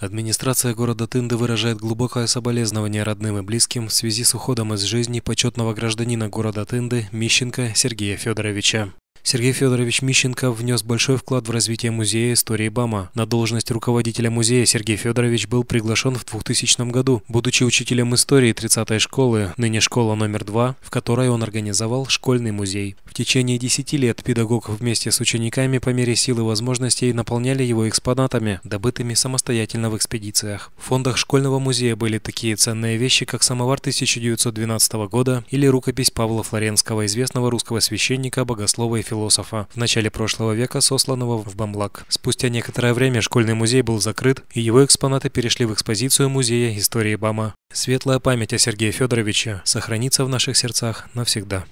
Администрация города Тынды выражает глубокое соболезнование родным и близким в связи с уходом из жизни почетного гражданина города Тынды Мищенко Сергея Федоровича. Сергей Федорович Мищенко внес большой вклад в развитие музея истории БАМа. На должность руководителя музея Сергей Федорович был приглашен в 2000 году, будучи учителем истории 30-й школы, ныне школа номер 2, в которой он организовал школьный музей. В течение 10 лет педагог вместе с учениками по мере силы возможностей наполняли его экспонатами, добытыми самостоятельно в экспедициях. В фондах школьного музея были такие ценные вещи, как самовар 1912 года или рукопись Павла Флоренского, известного русского священника, богослова и философа философа, в начале прошлого века сосланного в Бамблак. Спустя некоторое время школьный музей был закрыт, и его экспонаты перешли в экспозицию Музея истории Бама. Светлая память о Сергее Федоровиче сохранится в наших сердцах навсегда.